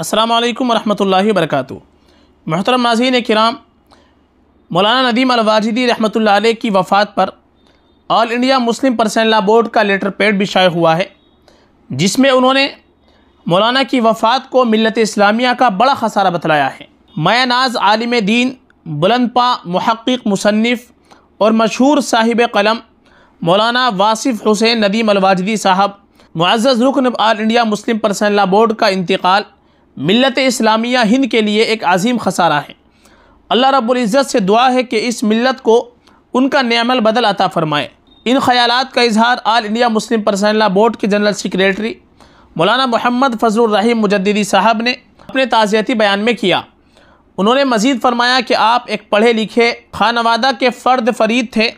अस्सलाम वालेकुम रहमतुल्लाहि वरकत मोहतरम नाजीन कराम मौलाना नदीम अलवाजिदी रहमतुल्लाह अलैह की वफ़ात पर all India Muslim personal law board का लेटर पैड भी शाये हुआ है जिसमें उन्होंने मौलाना की वफ़ात को मिलत इस्लामिया का बड़ा खसारा बतलाया है मैं नाज आलिम दीन बुलंदपा महक़ मुसनफ़ और मशहूर साहिब कलम मौलाना वासिफ़ हुसैन नदीम अलवाजदी साहब मुआज़ रुकन all India Muslim personal law board का इंतकाल मिलत इस्लामिया हिंद के लिए एक अजीम खसारा है अल्लाह रब्ज़त से दुआ है कि इस मिलत को उनका नियामल बदल अता फ़रमाए इन ख्यालात का इजहार all India Muslim personal law board के जनरल सेक्रेटरी मौलाना मोहम्मद फजल रहीम मुजद्दी साहब ने अपने ताज़ियती बयान में किया उन्होंने मज़ीद फरमाया कि आप एक पढ़े लिखे खानवादा के फ़र्द फरीद थे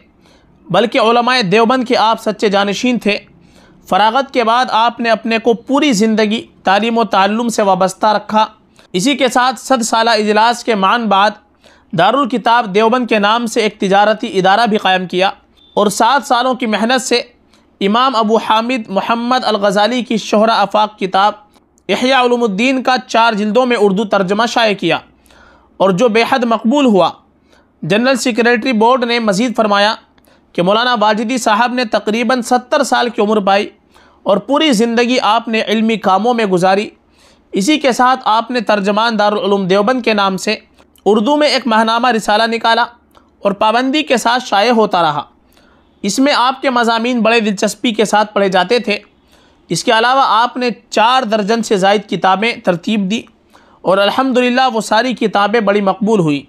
बल्कि देवबंद के आप सच्चे जानशीन थे फ़रागत के बाद आपने अपने को पूरी ज़िंदगी तालीम व से वाबस्ता रखा इसी के साथ सद साल अजलास के मान बाद दारुल किताब देवबंद के नाम से एक तजारती इदारा भी कायम किया और सात सालों की मेहनत से इमाम अबू हामिद मोहम्मद अलगज़ाली की शहरा आफाक किताब यहयालुद्दीन का चार जल्दों में उर्दू तर्जमा शाये किया और जो बेहद मकबूल हुआ जनरल सेक्रेटरी बोर्ड ने मज़ीद फरमाया कि मौलाना वाजिदी साहब ने तकरीबन सत्तर साल की उम्र पाई और पूरी ज़िंदगी आपने इल्मी कामों में गुजारी इसी के साथ आपने तर्जमान दारूम देवबंद के नाम से उर्दू में एक महनामा रिसाला निकाला और पाबंदी के साथ शाये होता रहा इसमें आपके मजामी बड़े दिलचस्पी के साथ पढ़े जाते थे इसके अलावा आपने चार दर्जन से जायद किताबें तरतीब दी और अल्हम्दुलिल्लाह वो सारी किताबें बड़ी मकबूल हुई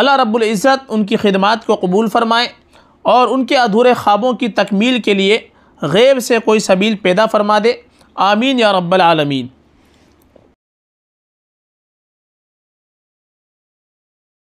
अल्लाह रब्बुल इज़्ज़त उनकी खिदमत को कबूल फ़रमाए और उनके अधूरे ख्वाबों की तकमील के लिए गैब से कोई सबील पैदा फरमा दे आमीन या रब्बल आलमीन